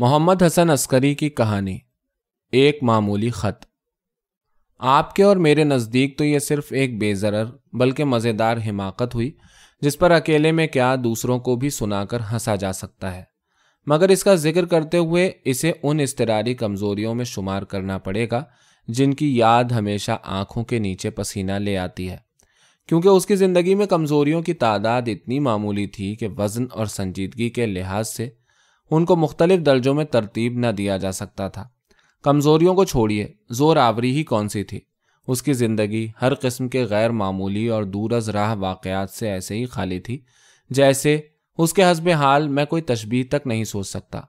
मोहम्मद हसन अस्करी की कहानी एक मामूली ख़त आपके और मेरे नज़दीक तो ये सिर्फ एक बेजर बल्कि मज़ेदार हिमाकत हुई जिस पर अकेले में क्या दूसरों को भी सुनाकर हंसा जा सकता है मगर इसका जिक्र करते हुए इसे उन इसतरारी कमज़ोरियों में शुमार करना पड़ेगा जिनकी याद हमेशा आंखों के नीचे पसीना ले आती है क्योंकि उसकी ज़िंदगी में कमज़ोरियों की तादाद इतनी मामूली थी कि वज़न और संजीदगी के लिहाज से उनको मुख्तलिफ दर्जों में तरतीब न दिया जा सकता था कमज़ोरियों को छोड़िए जोर आवरी ही कौन सी थी उसकी ज़िंदगी हर किस्म के गैर मामूली और दूरज राह वाक़ात से ऐसे ही खाली थी जैसे उसके हसब हाल मैं कोई तशबी तक नहीं सोच सकता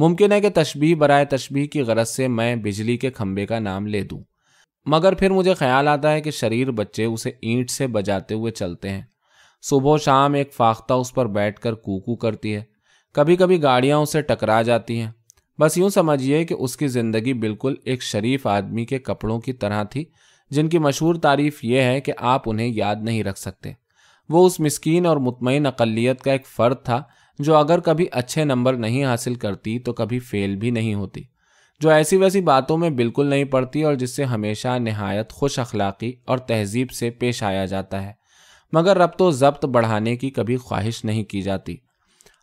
मुमकिन है कि तशबी बरए तशबी की गरज से मैं बिजली के खम्भे का नाम ले दूँ मगर फिर मुझे ख्याल आता है कि शरीर बच्चे उसे ईंट से बजाते हुए चलते हैं सुबह शाम एक फाख्ता उस पर बैठ कर कूकू करती है कभी कभी गाड़ियाँ उसे टकरा जाती हैं बस यूँ समझिए कि उसकी ज़िंदगी बिल्कुल एक शरीफ आदमी के कपड़ों की तरह थी जिनकी मशहूर तारीफ यह है कि आप उन्हें याद नहीं रख सकते वो उस मस्किन और मुतमिन अकलीत का एक फ़र्द था जो अगर कभी अच्छे नंबर नहीं हासिल करती तो कभी फेल भी नहीं होती जो ऐसी वैसी बातों में बिल्कुल नहीं पड़ती और जिससे हमेशा नहायत खुश अखलाक़ी और तहजीब से पेश आया जाता है मगर रब्त व ज़ब्त बढ़ाने की कभी ख्वाहिश नहीं की जाती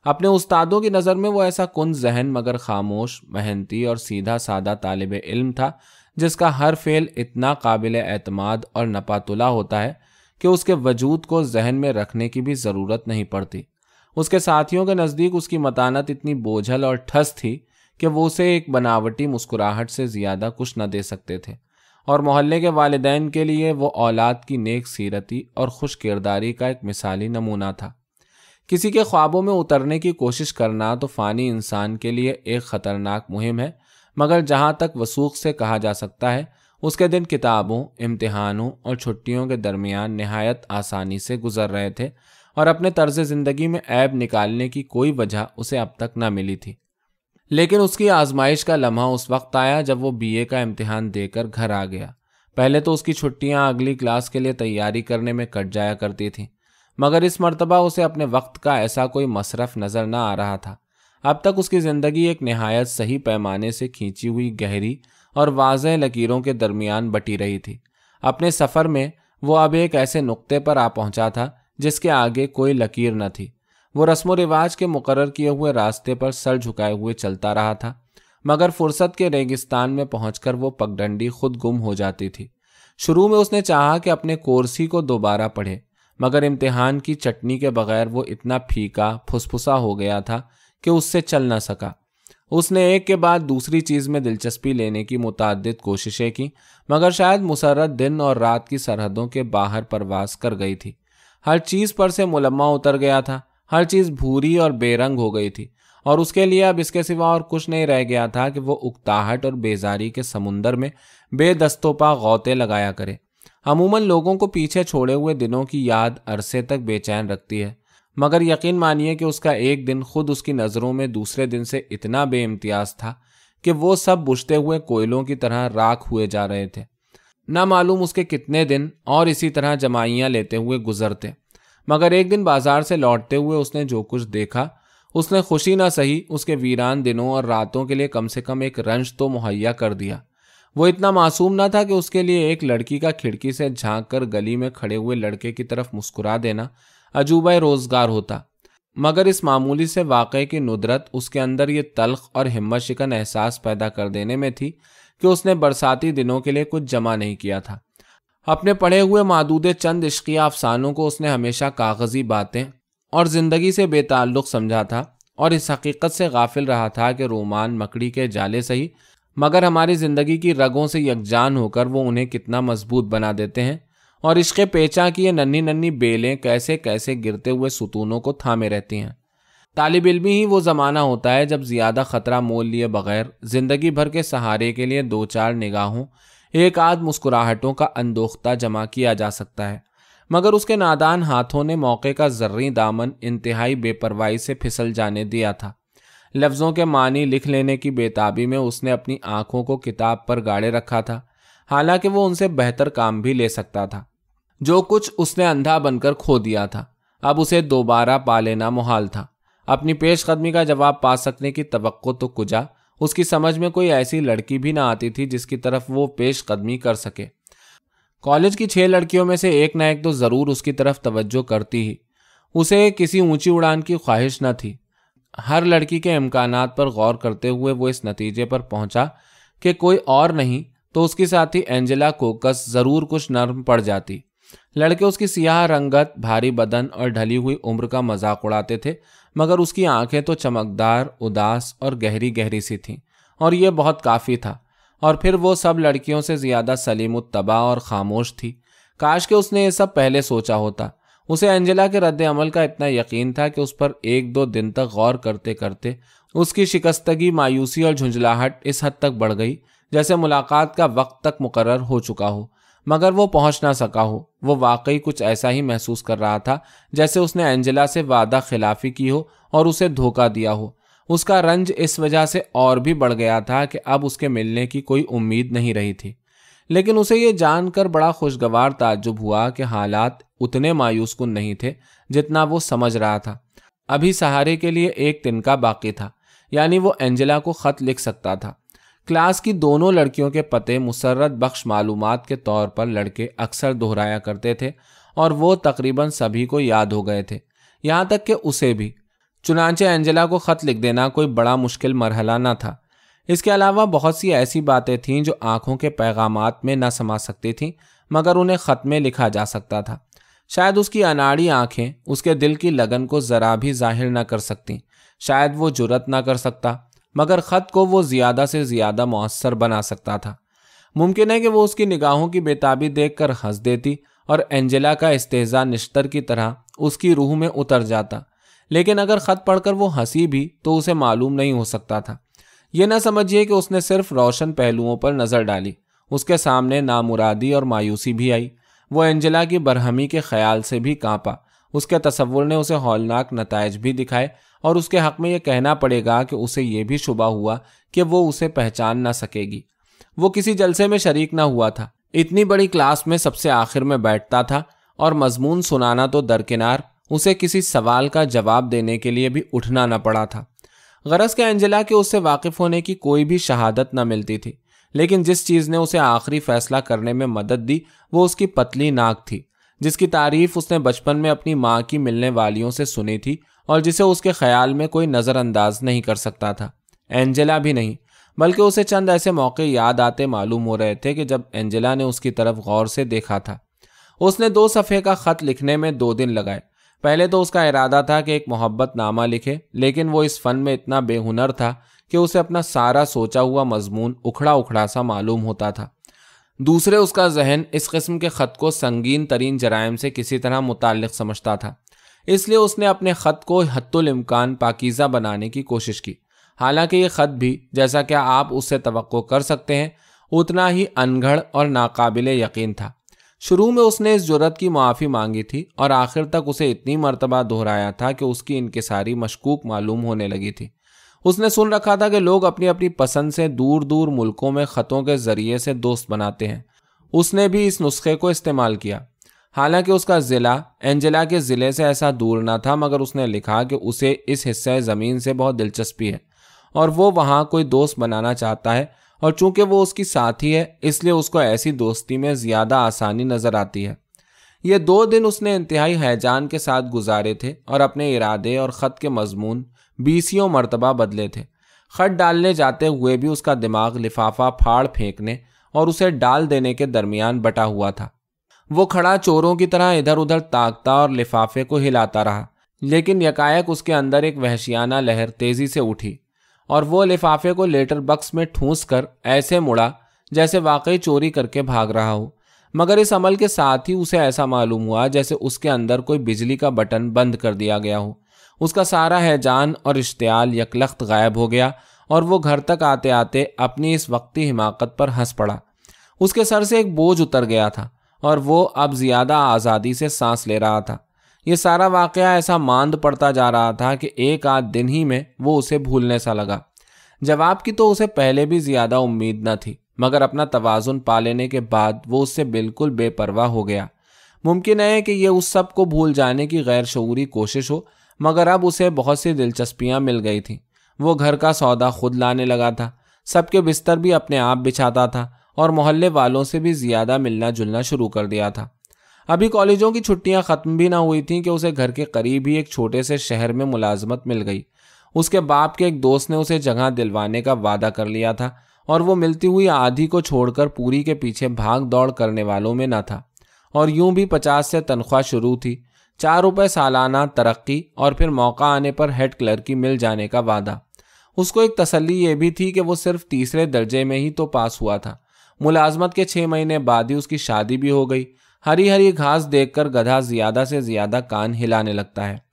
अपने उस्तादों की नज़र में वो ऐसा कुन जहन मगर खामोश मेहनती और सीधा सादा तालब इल्म था जिसका हर फेल इतना काबिल एतमाद और नपातुला होता है कि उसके वजूद को जहन में रखने की भी ज़रूरत नहीं पड़ती उसके साथियों के नज़दीक उसकी मतानत इतनी बोझल और ठस थी कि वो उसे एक बनावटी मुस्कुराहट से ज़्यादा कुछ न दे सकते थे और मोहल्ले के वालदेन के लिए वो औलाद की नेक सीरती और खुश किरदारी का एक मिसाली नमूना था किसी के ख्वाबों में उतरने की कोशिश करना तो फ़ानी इंसान के लिए एक ख़तरनाक मुहिम है मगर जहाँ तक वसूख से कहा जा सकता है उसके दिन किताबों इम्तहानों और छुट्टियों के दरमियान नहायत आसानी से गुजर रहे थे और अपने तर्ज ज़िंदगी में ऐब निकालने की कोई वजह उसे अब तक न मिली थी लेकिन उसकी आजमाइश का लम्हा उस वक्त आया जब वो बीए का इम्तहान देकर घर आ गया पहले तो उसकी छुट्टियाँ अगली क्लास के लिए तैयारी करने में कट जाया करती थीं मगर इस मरतबा उसे अपने वक्त का ऐसा कोई मसरफ नज़र न आ रहा था अब तक उसकी ज़िंदगी एक नहायत सही पैमाने से खींची हुई गहरी और वाज लकीरों के दरमियान बटी रही थी अपने सफ़र में वो अब एक ऐसे नुकते पर आ पहुंचा था जिसके आगे कोई लकीर न थी वो रस्म रिवाज के मुकर किए हुए रास्ते पर सर झुकाए हुए चलता रहा था मगर फुर्सत के रेगिस्तान में पहुंचकर वो पगडंडी खुद गुम हो जाती थी शुरू में उसने चाहा कि अपने कोर्सी को दोबारा पढ़े मगर इम्तिहान की चटनी के बगैर वो इतना फीका फुसफुसा हो गया था कि उससे चल ना सका उसने एक के बाद दूसरी चीज़ में दिलचस्पी लेने की मुतद कोशिशें की मगर शायद मुसरत दिन और रात की सरहदों के बाहर परवास कर गई थी हर चीज़ पर से मुलम्मा उतर गया था हर चीज़ भूरी और बेरंग हो गई थी और उसके लिए अब इसके सिवा और कुछ नहीं रह गया था कि वो उकताहट और बेजारी के समुंदर में बेदस्तोपा गौते लगाया करे अमूमन लोगों को पीछे छोड़े हुए दिनों की याद अरसे तक बेचैन रखती है मगर यकीन मानिए कि उसका एक दिन खुद उसकी नज़रों में दूसरे दिन से इतना बेइम्तियाज था कि वो सब बुझते हुए कोयलों की तरह राख हुए जा रहे थे ना मालूम उसके कितने दिन और इसी तरह जमाइयाँ लेते हुए गुजरते मगर एक दिन बाजार से लौटते हुए उसने जो कुछ देखा उसने खुशी ना सही उसके वीरान दिनों और रातों के लिए कम से कम एक रंज तो मुहैया कर दिया वो इतना मासूम ना था कि उसके लिए एक लड़की का खिड़की से झांक कर गली में खड़े हुए लड़के की तरफ मुस्कुरा देना अजूबा रोजगार होता मगर इस मामूली से वाकई की नुदरत उसके अंदर ये तलख और हिम्मत शिकन एहसास पैदा कर देने में थी कि उसने बरसाती दिनों के लिए कुछ जमा नहीं किया था अपने पढ़े हुए मादूद चंद इश्किया अफसानों को उसने हमेशा कागजी बातें और ज़िंदगी से बेताल्लुक समझा था और इस हकीकत से गाफिल रहा था कि रोमान मकड़ी के जाले सही मगर हमारी ज़िंदगी की रगों से यकजान होकर वो उन्हें कितना मजबूत बना देते हैं और इश्क पेचा की ये नन्ही नन्ही बेलें कैसे कैसे गिरते हुए सुतूनों को थामे रहती हैं तालब इलमी ही वो ज़माना होता है जब ज़्यादा ख़तरा मोल लिए बगैर ज़िंदगी भर के सहारे के लिए दो चार निगाहों एक आध मुस्कुराहटों का अनदोख्ता जमा किया जा सकता है मगर उसके नादान हाथों ने मौके का जर्री दामन इंतहाई बेपरवाही से फिसल जाने दिया था लफ्ज़ों के मानी लिख लेने की बेताबी में उसने अपनी आंखों को किताब पर गाड़े रखा था हालांकि वो उनसे बेहतर काम भी ले सकता था जो कुछ उसने अंधा बनकर खो दिया था अब उसे दोबारा पा लेना मुहाल था अपनी पेशकदमी का जवाब पा सकने की तो कुजा उसकी समझ में कोई ऐसी लड़की भी ना आती थी जिसकी तरफ वो पेशकदमी कर सके कॉलेज की छह लड़कियों में से एक ना एक तो ज़रूर उसकी तरफ तवज्जो करती ही उसे किसी ऊंची उड़ान की ख्वाहिश न थी हर लड़की के इम्कान पर गौर करते हुए वो इस नतीजे पर पहुंचा कि कोई और नहीं तो उसकी साथी एंजेला कोकस ज़रूर कुछ नर्म पड़ जाती लड़के उसकी सियाह रंगत भारी बदन और ढली हुई उम्र का मजाक उड़ाते थे मगर उसकी आंखें तो चमकदार उदास और गहरी गहरी सी थीं और यह बहुत काफ़ी था और फिर वो सब लड़कियों से ज़्यादा सलीम तबा और खामोश थी काश के उसने ये सब पहले सोचा होता उसे एंजेला के रद्द अमल का इतना यकीन था कि उस पर एक दो दिन तक गौर करते करते उसकी शिकस्तगी मायूसी और झुंझलाहट इस हद तक बढ़ गई जैसे मुलाकात का वक्त तक मुकर हो चुका हो मगर वो पहुंच ना सका हो वो वाकई कुछ ऐसा ही महसूस कर रहा था जैसे उसने एंजेला से वादा खिलाफी की हो और उसे धोखा दिया हो उसका रंज इस वजह से और भी बढ़ गया था कि अब उसके मिलने की कोई उम्मीद नहीं रही थी लेकिन उसे ये जानकर बड़ा खुशगवार ताज्जुब हुआ कि हालात उतने मायूस कुन नहीं थे जितना वो समझ रहा था अभी सहारे के लिए एक दिन का बाकी था यानी वो एंजेला को ख़त लिख सकता था क्लास की दोनों लड़कियों के पते मुसरत बख्श मालूम के तौर पर लड़के अक्सर दोहराया करते थे और वो तकरीबन सभी को याद हो गए थे यहाँ तक कि उसे भी चुनाचे एंजेला को ख़त लिख देना कोई बड़ा मुश्किल मरहला ना था इसके अलावा बहुत सी ऐसी बातें थीं जो आंखों के पैगाम में न समा सकती थीं मगर उन्हें ख़त में लिखा जा सकता था शायद उसकी अनाड़ी आंखें उसके दिल की लगन को ज़रा भी जाहिर ना कर सकती शायद वो जुरत ना कर सकता मगर ख़त को वो ज़्यादा से ज़्यादा मौसर बना सकता था मुमकिन है कि वो उसकी निगाहों की बेताबी देख कर हंस देती और एंजेला का इस्तेजा निश्तर की तरह उसकी रूह में उतर जाता लेकिन अगर ख़त पढ़कर वो हंसी भी तो उसे मालूम नहीं हो सकता था ये ना समझिए कि उसने सिर्फ रोशन पहलुओं पर नज़र डाली उसके सामने नामुरादी और मायूसी भी आई वो एंजला की बरहमी के ख्याल से भी कांपा उसके तस्वुर ने उसे हौलनाक नतज भी दिखाए और उसके हक में यह कहना पड़ेगा कि उसे यह भी शुबा हुआ कि वो उसे पहचान ना सकेगी वो किसी जलसे में शरीक ना हुआ था इतनी बड़ी क्लास में सबसे आखिर में बैठता था और मजमून सुनाना तो दरकिनार उसे किसी सवाल का जवाब देने के लिए भी उठना न पड़ा था गरज के एंजला के उससे वाकिफ होने की कोई भी शहादत न मिलती थी लेकिन जिस चीज़ ने उसे आखिरी फैसला करने में मदद दी वो उसकी पतली नाक थी जिसकी तारीफ उसने बचपन में अपनी माँ की मिलने वालियों से सुनी थी और जिसे उसके ख्याल में कोई नज़रअंदाज नहीं कर सकता था एंजेला भी नहीं बल्कि उसे चंद ऐसे मौके याद आते मालूम हो रहे थे कि जब एंजेला ने उसकी तरफ गौर से देखा था उसने दो सफ़े का ख़त लिखने में दो दिन लगाए पहले तो उसका इरादा था कि एक मोहब्बत नामा लिखे लेकिन वो इस फ़न में इतना बेहुनर था कि उसे अपना सारा सोचा हुआ मजमून उखड़ा उखड़ा सा मालूम होता था दूसरे उसका जहन इस कस्म के ख़त को संगीन तरीन जराइम से किसी तरह मुतल समझता था इसलिए उसने अपने ख़त को हत्तुलमकान पाकिज़ा बनाने की कोशिश की हालांकि ये ख़त भी जैसा कि आप उससे तो कर सकते हैं उतना ही अनगढ़ और नाकबिल यकीन था शुरू में उसने इस जरूरत की माफ़ी मांगी थी और आखिर तक उसे इतनी मरतबा दोहराया था कि उसकी इनकसारी मशकूक मालूम होने लगी थी उसने सुन रखा था कि लोग अपनी अपनी पसंद से दूर दूर मुल्कों में ख़तों के ज़रिए से दोस्त बनाते हैं उसने भी इस नुस्खे को इस्तेमाल किया हालांकि उसका ज़िला एंजेला के ज़िले से ऐसा दूर ना था मगर उसने लिखा कि उसे इस हिस्से ज़मीन से बहुत दिलचस्पी है और वो वहाँ कोई दोस्त बनाना चाहता है और चूंकि वो उसकी साथी है इसलिए उसको ऐसी दोस्ती में ज़्यादा आसानी नज़र आती है ये दो दिन उसने इंतहाई हैजान के साथ गुजारे थे और अपने इरादे और ख़त के मजमून बीसियों मरतबा बदले थे खत डालने जाते हुए भी उसका दिमाग लिफाफा फाड़ फेंकने और उसे डाल देने के दरमियान बटा हुआ था वो खड़ा चोरों की तरह इधर उधर ताकता और लिफाफे को हिलाता रहा लेकिन यकायक उसके अंदर एक वहशियाना लहर तेजी से उठी और वो लिफाफे को लेटर बक्स में ठूंस कर ऐसे मुड़ा जैसे वाकई चोरी करके भाग रहा हो मगर इस अमल के साथ ही उसे ऐसा मालूम हुआ जैसे उसके अंदर कोई बिजली का बटन बंद कर दिया गया हो उसका सारा हैजान और इश्तियाल यकलख्त गायब हो गया और वो घर तक आते आते अपनी इस वक्ती हिमाकत पर हंस पड़ा उसके सर से एक बोझ उतर गया था और वो अब ज़्यादा आज़ादी से सांस ले रहा था ये सारा वाक़ ऐसा मांद पड़ता जा रहा था कि एक आध दिन ही में वो उसे भूलने सा लगा जवाब की तो उसे पहले भी ज़्यादा उम्मीद न थी मगर अपना तोज़ुन पा लेने के बाद वो उससे बिल्कुल बेपरवाह हो गया मुमकिन है कि यह उस सब को भूल जाने की गैर शूरी कोशिश हो मगर अब उसे बहुत सी दिलचस्पियाँ मिल गई थी वो घर का सौदा खुद लाने लगा था सबके बिस्तर भी अपने आप बिछाता था और मोहल्ले वालों से भी ज़्यादा मिलना जुलना शुरू कर दिया था अभी कॉलेजों की छुट्टियां ख़त्म भी ना हुई थीं कि उसे घर के करीब ही एक छोटे से शहर में मुलाजमत मिल गई उसके बाप के एक दोस्त ने उसे जगह दिलवाने का वादा कर लिया था और वो मिलती हुई आधी को छोड़कर पूरी के पीछे भाग दौड़ करने वालों में ना था और यूं भी पचास से तनख्वाह शुरू थी चार रुपये सालाना तरक्की और फिर मौका आने पर हेड क्लर्की मिल जाने का वादा उसको एक तसली ये भी थी कि वो सिर्फ तीसरे दर्जे में ही तो पास हुआ था मुलाजमत के छः महीने बाद ही उसकी शादी भी हो गई हरी हरी घास देख कर गधा ज़्यादा से ज़्यादा कान हिलाने लगता है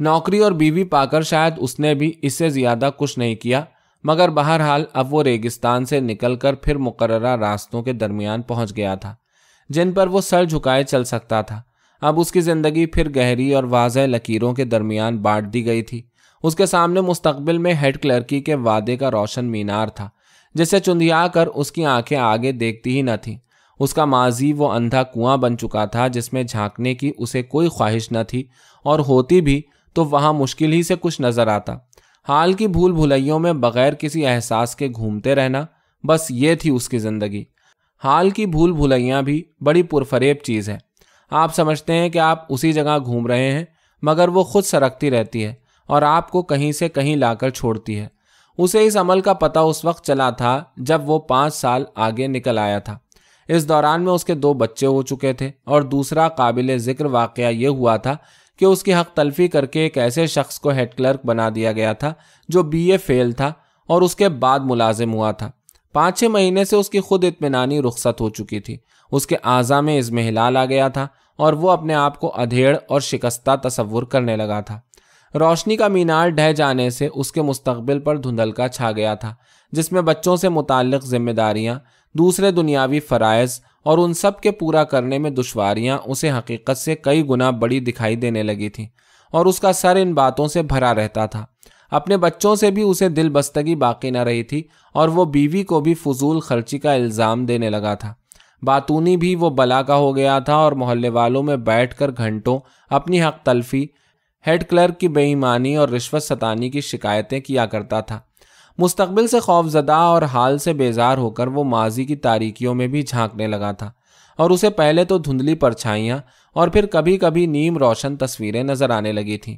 नौकरी और बीवी पाकर शायद उसने भी इससे ज़्यादा कुछ नहीं किया मगर बहर हाल अब वो रेगिस्तान से निकल कर फिर मुकर्रा रास्तों के दरमियान पहुंच गया था जिन पर वो सर झुकाए चल सकता था अब उसकी ज़िंदगी फिर गहरी और वाज लकीरों के दरमियान बांट दी गई थी उसके सामने मुस्तबिल में हेड क्लर्की के वादे का रोशन मीनार था जिसे चुंधिया कर उसकी आंखें आगे देखती ही न थीं उसका माजी वो अंधा कुआं बन चुका था जिसमें झांकने की उसे कोई ख्वाहिश न थी और होती भी तो वहाँ मुश्किल ही से कुछ नज़र आता हाल की भूल भुलैयों में बगैर किसी एहसास के घूमते रहना बस ये थी उसकी ज़िंदगी हाल की भूल भुलैयाँ भी बड़ी पुरफरेब चीज़ है आप समझते हैं कि आप उसी जगह घूम रहे हैं मगर वो खुद सरकती रहती है और आपको कहीं से कहीं लाकर छोड़ती है उसे इस अमल का पता उस वक्त चला था जब वो पाँच साल आगे निकल आया था इस दौरान में उसके दो बच्चे हो चुके थे और दूसरा काबिल ज़िक्र वाक़ ये हुआ था कि उसकी हक तलफी करके एक ऐसे शख्स को हेड क्लर्क बना दिया गया था जो बीए फेल था और उसके बाद मुलाजिम हुआ था पाँच छः महीने से उसकी खुद इतमानी रुख्सत हो चुकी थी उसके अज़ा में इसमें हिलाल आ गया था और वो अपने आप को अधेड़ और शिकस्ता तस्वुर करने लगा था रोशनी का मीनार ढह जाने से उसके मुस्तबिल पर धुंधलका छा गया था जिसमें बच्चों से मुतक जिम्मेदारियाँ दूसरे दुनियावी फ़रज़ और उन सब के पूरा करने में दुशवारियाँ उसे हकीकत से कई गुना बड़ी दिखाई देने लगी थीं और उसका सर इन बातों से भरा रहता था अपने बच्चों से भी उसे दिल बस्तगी बाकी न रही थी और वो बीवी को भी फजूल खर्ची का इल्ज़ाम देने लगा था बातूनी भी वो बला का हो गया था और मोहल्ले वालों में बैठकर घंटों अपनी हक तलफी हेड क्लर्क की बेईमानी और रिश्वत सतानी की शिकायतें किया करता था मुस्तबिल से खौफजदा और हाल से बेजार होकर वो माजी की तारीखियों में भी झांकने लगा था और उसे पहले तो धुंधली परछाइयाँ और फिर कभी कभी नीम रोशन तस्वीरें नजर आने लगी थीं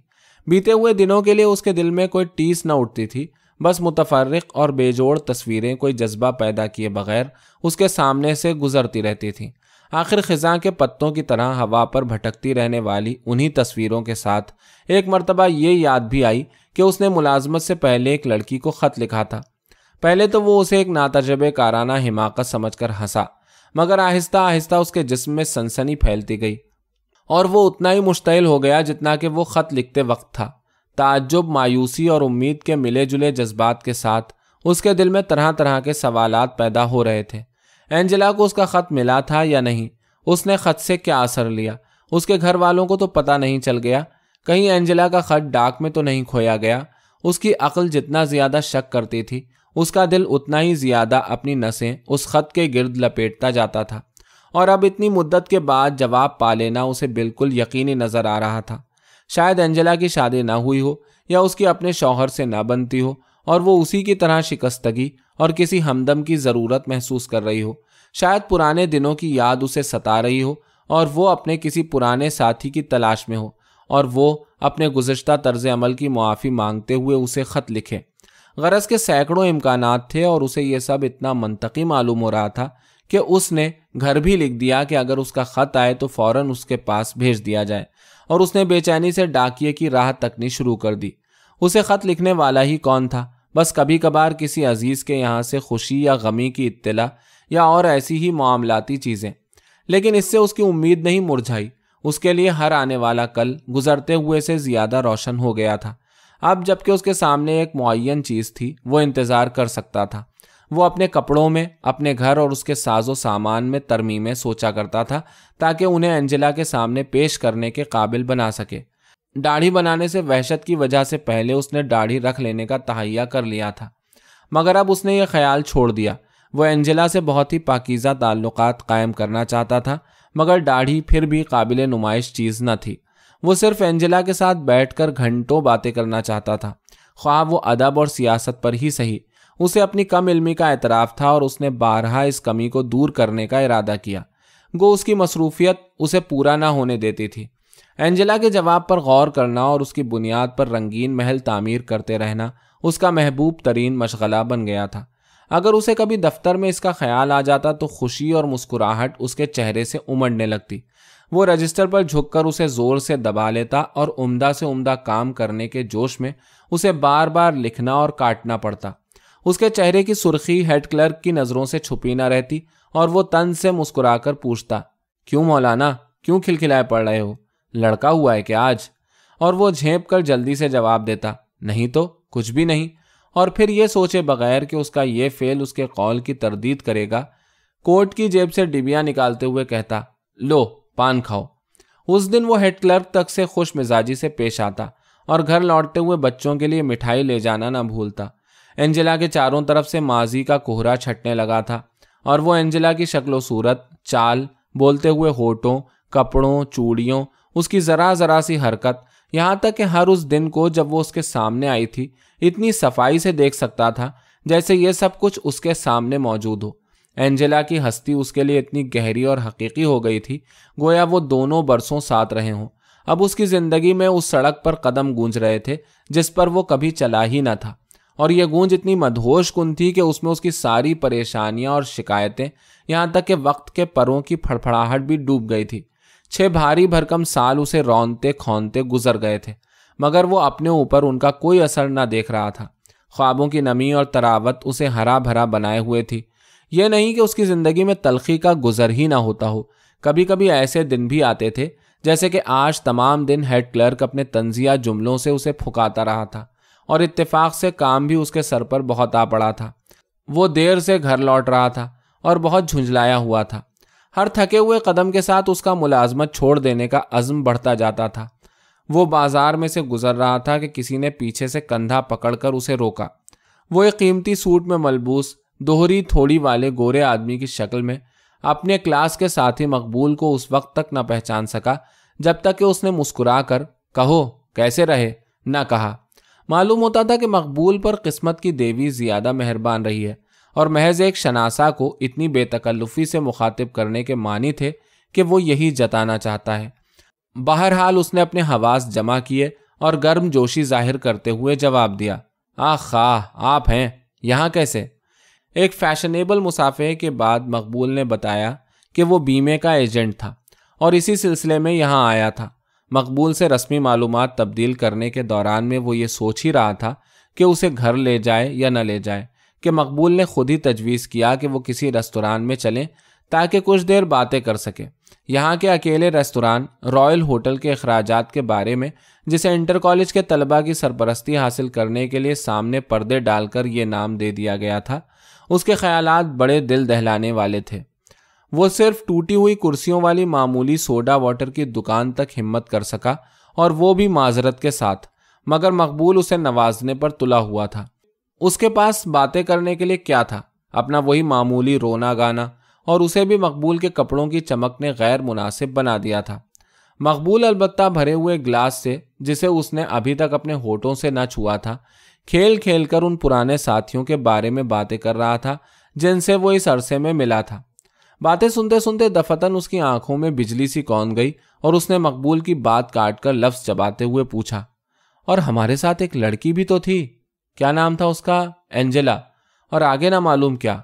बीते हुए दिनों के लिए उसके दिल में कोई टीस न उठती थी बस मुतफरक और बेजोड़ तस्वीरें कोई जज्बा पैदा किए बगैर उसके सामने से गुजरती रहती थी आखिर ख़ज़ा के पत्तों की तरह हवा पर भटकती रहने वाली उन्हीं तस्वीरों के साथ एक मरतबा ये याद भी आई कि उसने मुलाजमत से पहले एक लड़की को ख़त लिखा था पहले तो वो उसे एक नातजब काराना हिमाकत समझ कर हंसा मगर आहिस्ता आहिस्ता उसके जिसम में सनसनी फैलती गई और वो उतना ही मुश्तल हो गया जितना कि वो ख़त लिखते वक्त था ताज्जुब मायूसी और उम्मीद के मिले जुले जज्बात के साथ उसके दिल में तरह तरह के सवालात पैदा हो रहे थे एंजेला को उसका ख़त मिला था या नहीं उसने ख़त से क्या असर लिया उसके घर वालों को तो पता नहीं चल गया कहीं एंजेला का ख़त डाक में तो नहीं खोया गया उसकी अकल जितना ज़्यादा शक करती थी उसका दिल उतना ही ज़्यादा अपनी नसें उस ख़त के गिरद लपेटता जाता था और अब इतनी मुद्दत के बाद जवाब पा लेना उसे बिल्कुल यकीनी नज़र आ रहा था शायद एंजेला की शादी ना हुई हो या उसकी अपने शौहर से ना बनती हो और वो उसी की तरह शिकस्तगी और किसी हमदम की ज़रूरत महसूस कर रही हो शायद पुराने दिनों की याद उसे सता रही हो और वो अपने किसी पुराने साथी की तलाश में हो और वो अपने गुजशत तर्ज अमल की मुआफ़ी मांगते हुए उसे ख़त लिखे गरज के सैकड़ों इम्कान थे और उसे यह सब इतना मनतकी मालूम हो रहा था कि उसने घर भी लिख दिया कि अगर उसका ख़त आए तो फ़ौर उसके पास भेज दिया जाए और उसने बेचैनी से डाकिए की राह तकनी शुरू कर दी उसे खत लिखने वाला ही कौन था बस कभी कभार किसी अजीज के यहाँ से खुशी या गमी की इत्तला या और ऐसी ही मामलाती चीज़ें लेकिन इससे उसकी उम्मीद नहीं मुरझाई उसके लिए हर आने वाला कल गुजरते हुए से ज़्यादा रोशन हो गया था अब जबकि उसके सामने एक मुन चीज़ थी वो इंतज़ार कर सकता था वो अपने कपड़ों में अपने घर और उसके साजो सामान में तरमीमें सोचा करता था ताकि उन्हें एंजेला के सामने पेश करने के काबिल बना सके दाढ़ी बनाने से वहशत की वजह से पहले उसने दाढ़ी रख लेने का तहैया कर लिया था मगर अब उसने यह ख्याल छोड़ दिया वो एंजेला से बहुत ही पाकिज़ा ताल्लुक़ कायम करना चाहता था मगर दाढ़ी फिर भी काबिल नुमाइश चीज़ न थी वो सिर्फ एंजेला के साथ बैठकर घंटों बातें करना चाहता था ख्वाह वो अदब और सियासत पर ही सही उसे अपनी कम इल्मी का एतराफ़ था और उसने बारहा इस कमी को दूर करने का इरादा किया गो उसकी मसरूफियत उसे पूरा ना होने देती थी एंजेला के जवाब पर गौर करना और उसकी बुनियाद पर रंगीन महल तामीर करते रहना उसका महबूब तरीन मशगला बन गया था अगर उसे कभी दफ्तर में इसका ख्याल आ जाता तो खुशी और मुस्कुराहट उसके चेहरे से उमड़ने लगती वो रजिस्टर पर झुककर उसे ज़ोर से दबा लेता और उम्दा से उम्दा काम करने के जोश में उसे बार बार लिखना और काटना पड़ता उसके चेहरे की सुर्खी हेड क्लर्क की नज़रों से छुपी ना रहती और वो तन से मुस्कुराकर पूछता क्यों मौलाना क्यों खिलखिलाए पड़ रहे हो लड़का हुआ है क्या आज और वो झेप कर जल्दी से जवाब देता नहीं तो कुछ भी नहीं और फिर ये सोचे बगैर कि उसका ये फेल उसके कौल की तरदीद करेगा कोर्ट की जेब से डिबिया निकालते हुए कहता लो पान खाओ उस दिन वो हेड क्लर्क तक से खुश मिजाजी से पेश आता और घर लौटते हुए बच्चों के लिए मिठाई ले जाना ना भूलता एंजेला के चारों तरफ से माजी का कोहरा छटने लगा था और वो एंजेला की शक्लो सूरत चाल बोलते हुए होठों कपड़ों चूड़ियों उसकी ज़रा ज़रा सी हरकत यहाँ तक कि हर उस दिन को जब वो उसके सामने आई थी इतनी सफाई से देख सकता था जैसे ये सब कुछ उसके सामने मौजूद हो एंजेला की हस्ती उसके लिए इतनी गहरी और हकीकी हो गई थी गोया वो दोनों बरसों साथ रहे हों अब उसकी ज़िंदगी में उस सड़क पर कदम गूंज रहे थे जिस पर वो कभी चला ही ना था और यह गूंज इतनी मधोश कुन थी कि उसमें उसकी सारी परेशानियां और शिकायतें यहाँ तक कि वक्त के परों की फड़फड़ाहट भी डूब गई थी छह भारी भरकम साल उसे रौनते खौनते गुजर गए थे मगर वो अपने ऊपर उनका कोई असर ना देख रहा था ख्वाबों की नमी और तरावत उसे हरा भरा बनाए हुए थी यह नहीं कि उसकी ज़िंदगी में तलखी का गुजर ही ना होता हो कभी कभी ऐसे दिन भी आते थे जैसे कि आज तमाम दिन हेड क्लर्क अपने तंजिया जुमलों से उसे फुकाता रहा था और इत्तेफाक से काम भी उसके सर पर बहुत आ पड़ा था वो देर से घर लौट रहा था और बहुत झुंझलाया हुआ था हर थके हुए कदम के साथ उसका मुलाजमत छोड़ देने का अज़म बढ़ता जाता था वो बाजार में से गुजर रहा था कि किसी ने पीछे से कंधा पकड़कर उसे रोका वो एक कीमती सूट में मलबूस दोहरी थोड़ी वाले गोरे आदमी की शक्ल में अपने क्लास के साथी मकबूल को उस वक्त तक न पहचान सका जब तक कि उसने मुस्कुरा कर कहो कैसे रहे न कहा मालूम होता था कि मकबूल पर किस्मत की देवी ज़्यादा मेहरबान रही है और महज एक शनासा को इतनी बेतकल्लुफ़ी से मुखातिब करने के मानी थे कि वो यही जताना चाहता है बहरहाल उसने अपने हवास जमा किए और गर्म जोशी जाहिर करते हुए जवाब दिया आ खा आप हैं यहाँ कैसे एक फैशनेबल मुसाफे के बाद मकबूल ने बताया कि वो बीमे का एजेंट था और इसी सिलसिले में यहाँ आया था मकबूल से रस्मी मालूम तब्दील करने के दौरान में वो ये सोच ही रहा था कि उसे घर ले जाए या न ले जाए कि मकबूल ने खुद ही तजवीज़ किया कि वो किसी रेस्तरान में चलें ताकि कुछ देर बातें कर सकें यहाँ के अकेले रेस्तरान रॉयल होटल के अखराज के बारे में जिसे इंटर कॉलेज के तलबा की सरपरस्ती हासिल करने के लिए सामने पर्दे डालकर ये नाम दे दिया गया था उसके ख्याल बड़े दिल दहलाने वाले थे वो सिर्फ टूटी हुई कुर्सियों वाली मामूली सोडा वाटर की दुकान तक हिम्मत कर सका और वो भी माजरत के साथ मगर मकबूल उसे नवाजने पर तुला हुआ था उसके पास बातें करने के लिए क्या था अपना वही मामूली रोना गाना और उसे भी मकबूल के कपड़ों की चमक ने गैर मुनासिब बना दिया था मकबूल अलबत्ता भरे हुए ग्लास से जिसे उसने अभी तक अपने होठों से ना छुआ था खेल खेल कर उन पुराने साथियों के बारे में बातें कर रहा था जिनसे वो इस अरसे में मिला था बातें सुनते सुनते दफतन उसकी आंखों में बिजली सी कौन गई और उसने मकबूल की बात काट कर लफ्ज चबाते हुए पूछा और हमारे साथ एक लड़की भी तो थी क्या नाम था उसका एंजेला और आगे ना मालूम क्या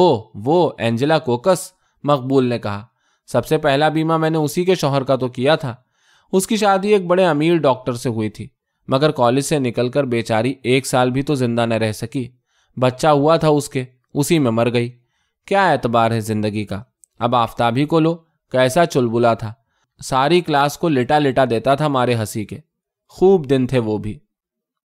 ओ वो एंजेला कोकस मकबूल ने कहा सबसे पहला बीमा मैंने उसी के शोहर का तो किया था उसकी शादी एक बड़े अमीर डॉक्टर से हुई थी मगर कॉलेज से निकलकर बेचारी एक साल भी तो जिंदा न रह सकी बच्चा हुआ था उसके उसी में मर गई क्या एतबार है जिंदगी का अब आफ्ताब ही को लो कैसा चुलबुला था सारी क्लास को लिटा लिटा देता था मारे हंसी के खूब दिन थे वो भी